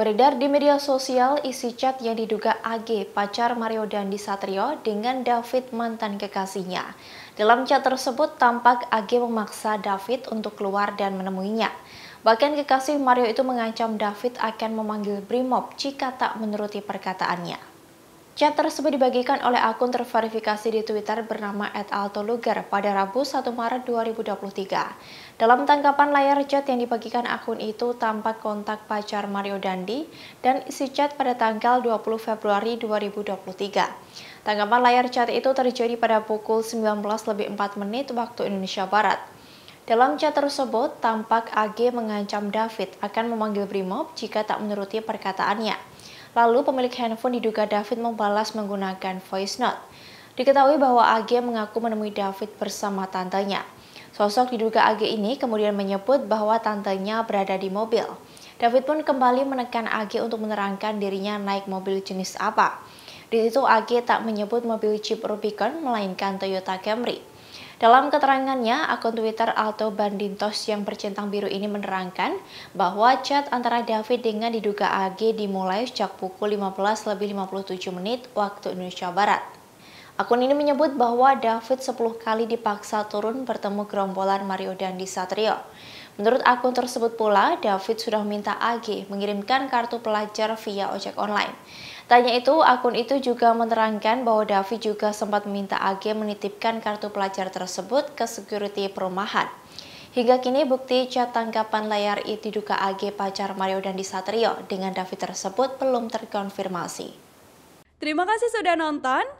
Beredar di media sosial isi chat yang diduga AG pacar Mario Dandi Satrio dengan David mantan kekasihnya. Dalam chat tersebut tampak AG memaksa David untuk keluar dan menemuinya. Bahkan kekasih Mario itu mengancam David akan memanggil Brimob jika tak menuruti perkataannya. Chat tersebut dibagikan oleh akun terverifikasi di Twitter bernama @altoluger pada Rabu 1 Maret 2023. Dalam tangkapan layar chat yang dibagikan akun itu tampak kontak pacar Mario Dandi dan isi chat pada tanggal 20 Februari 2023. Tanggapan layar chat itu terjadi pada pukul 19 lebih menit waktu Indonesia Barat. Dalam chat tersebut, tampak AG mengancam David akan memanggil Brimob jika tak menuruti perkataannya. Lalu pemilik handphone diduga David membalas menggunakan voice note. Diketahui bahwa AG mengaku menemui David bersama tantenya. Sosok diduga AG ini kemudian menyebut bahwa tantenya berada di mobil. David pun kembali menekan AG untuk menerangkan dirinya naik mobil jenis apa. Di situ AG tak menyebut mobil Jeep Rubicon melainkan Toyota Camry. Dalam keterangannya, akun Twitter Alto Bandintos yang bercentang biru ini menerangkan bahwa chat antara David dengan diduga AG dimulai sejak pukul 15 lebih 57 menit waktu Indonesia Barat. Akun ini menyebut bahwa David 10 kali dipaksa turun bertemu gerombolan Mario Dandi Satrio. Menurut akun tersebut pula, David sudah minta AG mengirimkan kartu pelajar via ojek online. Tanya itu, akun itu juga menerangkan bahwa David juga sempat meminta AG menitipkan kartu pelajar tersebut ke security perumahan. Hingga kini bukti cat tangkapan layar itu diduga AG pacar Mario Dandi Satrio dengan David tersebut belum terkonfirmasi. Terima kasih sudah nonton.